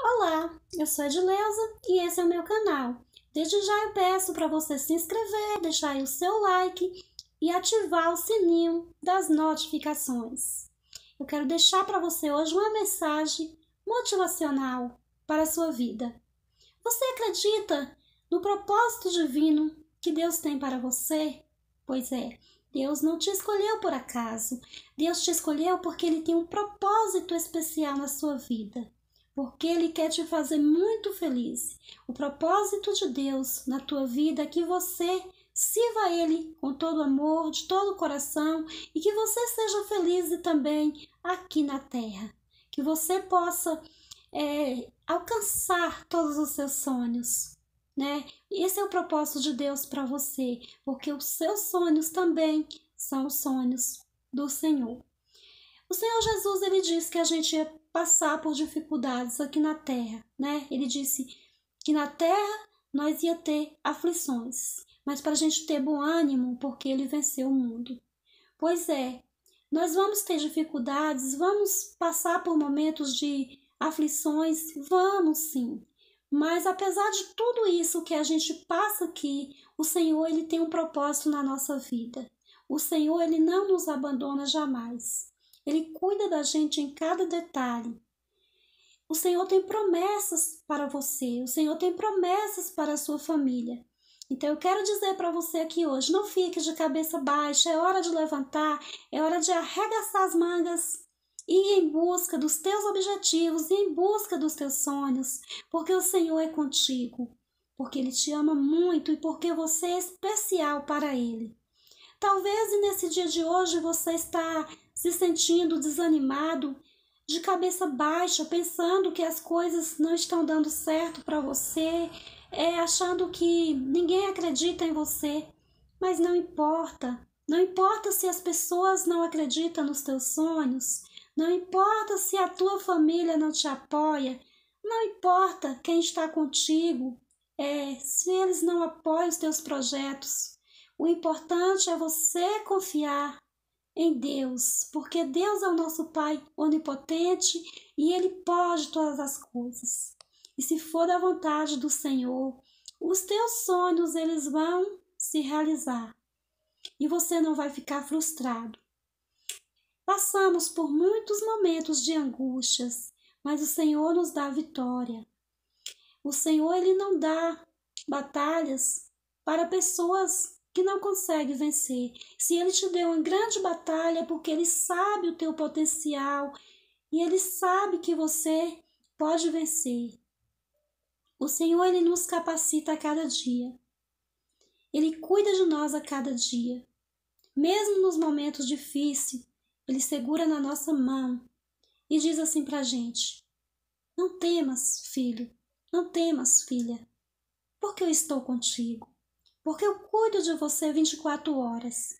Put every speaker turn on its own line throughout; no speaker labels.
Olá, eu sou Edileuza e esse é o meu canal. Desde já eu peço para você se inscrever, deixar o seu like e ativar o sininho das notificações. Eu quero deixar para você hoje uma mensagem motivacional para a sua vida. Você acredita no propósito divino que Deus tem para você? Pois é, Deus não te escolheu por acaso. Deus te escolheu porque ele tem um propósito especial na sua vida porque Ele quer te fazer muito feliz. O propósito de Deus na tua vida é que você sirva a Ele com todo amor, de todo o coração e que você seja feliz também aqui na terra. Que você possa é, alcançar todos os seus sonhos. Né? Esse é o propósito de Deus para você, porque os seus sonhos também são os sonhos do Senhor. O Senhor Jesus ele disse que a gente ia passar por dificuldades aqui na terra, né? Ele disse que na terra nós ia ter aflições, mas para a gente ter bom ânimo, porque ele venceu o mundo. Pois é, nós vamos ter dificuldades, vamos passar por momentos de aflições, vamos sim. Mas apesar de tudo isso que a gente passa aqui, o Senhor ele tem um propósito na nossa vida. O Senhor ele não nos abandona jamais. Ele cuida da gente em cada detalhe. O Senhor tem promessas para você, o Senhor tem promessas para a sua família. Então eu quero dizer para você aqui hoje, não fique de cabeça baixa, é hora de levantar, é hora de arregaçar as mangas e ir em busca dos teus objetivos, e em busca dos teus sonhos, porque o Senhor é contigo, porque ele te ama muito e porque você é especial para ele. Talvez nesse dia de hoje você está se sentindo desanimado, de cabeça baixa, pensando que as coisas não estão dando certo para você, é, achando que ninguém acredita em você. Mas não importa. Não importa se as pessoas não acreditam nos teus sonhos, não importa se a tua família não te apoia, não importa quem está contigo, é, se eles não apoiam os teus projetos. O importante é você confiar, em Deus, porque Deus é o nosso Pai onipotente e Ele pode todas as coisas. E se for da vontade do Senhor, os teus sonhos eles vão se realizar e você não vai ficar frustrado. Passamos por muitos momentos de angústias, mas o Senhor nos dá vitória. O Senhor ele não dá batalhas para pessoas que não consegue vencer. Se ele te deu uma grande batalha, é porque ele sabe o teu potencial e ele sabe que você pode vencer. O Senhor ele nos capacita a cada dia. Ele cuida de nós a cada dia. Mesmo nos momentos difíceis, ele segura na nossa mão e diz assim para a gente: Não temas, filho, não temas, filha, porque eu estou contigo porque eu cuido de você 24 horas.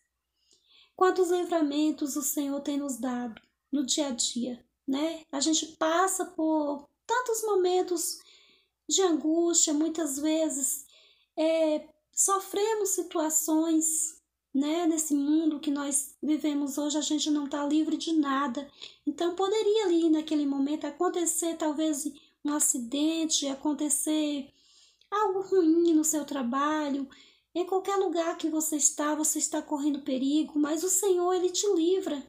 Quantos livramentos o Senhor tem nos dado no dia a dia, né? A gente passa por tantos momentos de angústia, muitas vezes é, sofremos situações, né? Nesse mundo que nós vivemos hoje, a gente não está livre de nada. Então, poderia ali naquele momento acontecer talvez um acidente, acontecer algo ruim no seu trabalho, em qualquer lugar que você está, você está correndo perigo, mas o Senhor, Ele te livra.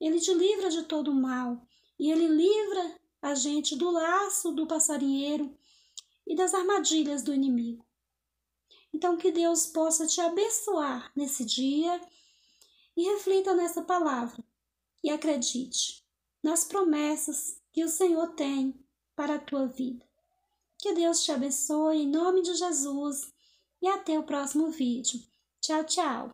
Ele te livra de todo o mal. E Ele livra a gente do laço do passarinheiro e das armadilhas do inimigo. Então, que Deus possa te abençoar nesse dia e reflita nessa palavra. E acredite nas promessas que o Senhor tem para a tua vida. Que Deus te abençoe em nome de Jesus e até o próximo vídeo. Tchau, tchau!